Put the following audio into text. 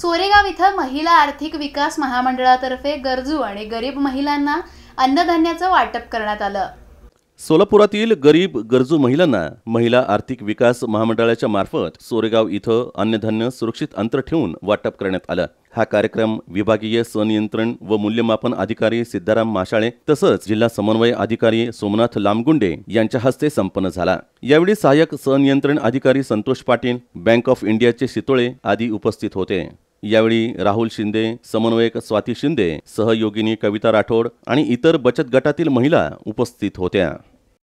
सोरेगाव इथं महिला आर्थिक विकास महामंडळातर्फे गरजू आणि गरीब महिलांना अन्नधान्याचं वाटप करण्यात आलं सोलापुरातील गरीब गरजू महिलांना महिला आर्थिक विकास महामंडळाच्या मार्फत सोरेगाव इथं अन्नधान्य सुरक्षित अंतर ठेवून वाटप करण्यात आलं हा कार्यक्रम विभागीय सनियंत्रण व मूल्यमापन अधिकारी सिद्धाराम माशाळे तसंच जिल्हा समन्वय अधिकारी सोमनाथ लामगुंडे यांच्या हस्ते संपन्न झाला यावेळी सहाय्यक सनियंत्रण अधिकारी संतोष पाटील बँक ऑफ इंडियाचे शितोळे आदी उपस्थित होते यावेळी राहुल शिंदे समन्वयक स्वाती शिंदे सहयोगिनी कविता राठोड आणि इतर बचत गटातील महिला उपस्थित होत्या